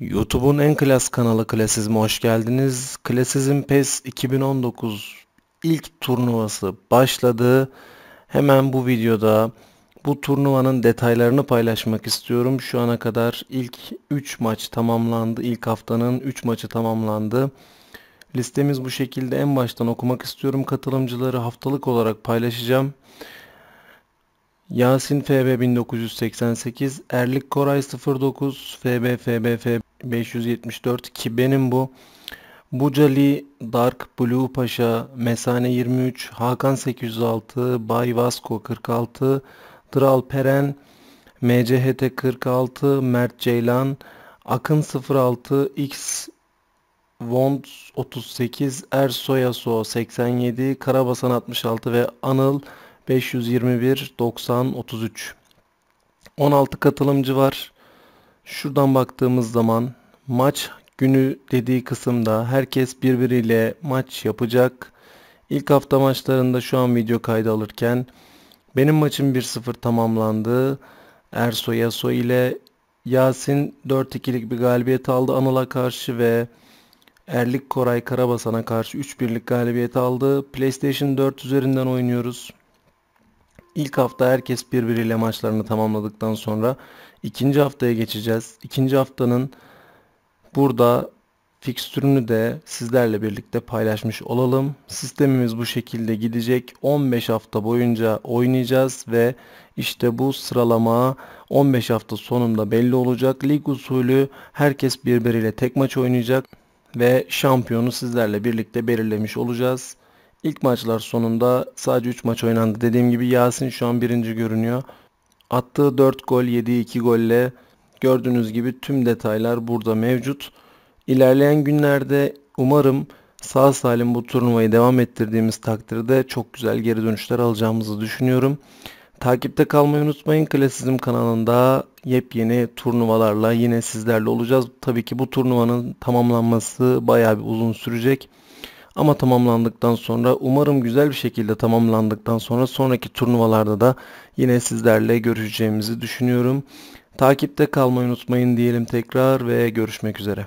YouTube'un en klas kanalı Klasizm'e hoş geldiniz. Klasizm PES 2019 ilk turnuvası başladı. Hemen bu videoda bu turnuvanın detaylarını paylaşmak istiyorum. Şu ana kadar ilk 3 maç tamamlandı. İlk haftanın 3 maçı tamamlandı. Listemiz bu şekilde en baştan okumak istiyorum. Katılımcıları haftalık olarak paylaşacağım. Yasin FB 1988, Erlik Koray 09, FB FB FB 574 ki benim bu Bucali, Dark Blue Paşa, Mesane 23, Hakan 806, Bay Vasco 46, Dral Peren, MCHT 46, Mert Ceylan, Akın 06, X Vond 38, Ersoyaso 87, Karabasan 66 ve Anıl 521 90 33. 16 katılımcı var. Şuradan baktığımız zaman maç günü dediği kısımda herkes birbiriyle maç yapacak. İlk hafta maçlarında şu an video kaydı alırken benim maçım 1-0 tamamlandı. Erso Yaso ile Yasin 4-2'lik bir galibiyet aldı Anıl'a karşı ve Erlik Koray Karabasan'a karşı 3-1'lik galibiyet aldı. PlayStation 4 üzerinden oynuyoruz. İlk hafta herkes birbiriyle maçlarını tamamladıktan sonra ikinci haftaya geçeceğiz. İkinci haftanın Burada fikstürünü de sizlerle birlikte paylaşmış olalım. Sistemimiz bu şekilde gidecek. 15 hafta boyunca oynayacağız ve işte bu sıralama 15 hafta sonunda belli olacak. Lig usulü herkes birbiriyle tek maç oynayacak ve şampiyonu sizlerle birlikte belirlemiş olacağız. İlk maçlar sonunda sadece 3 maç oynandı. Dediğim gibi Yasin şu an birinci görünüyor. Attığı 4 gol, yediği 2 golle Gördüğünüz gibi tüm detaylar burada mevcut. İlerleyen günlerde umarım sağ salim bu turnuvayı devam ettirdiğimiz takdirde çok güzel geri dönüşler alacağımızı düşünüyorum. Takipte kalmayı unutmayın. Klasizm kanalında yepyeni turnuvalarla yine sizlerle olacağız. Tabii ki bu turnuvanın tamamlanması bayağı bir uzun sürecek. Ama tamamlandıktan sonra umarım güzel bir şekilde tamamlandıktan sonra sonraki turnuvalarda da yine sizlerle görüşeceğimizi düşünüyorum. Takipte kalmayı unutmayın diyelim tekrar ve görüşmek üzere.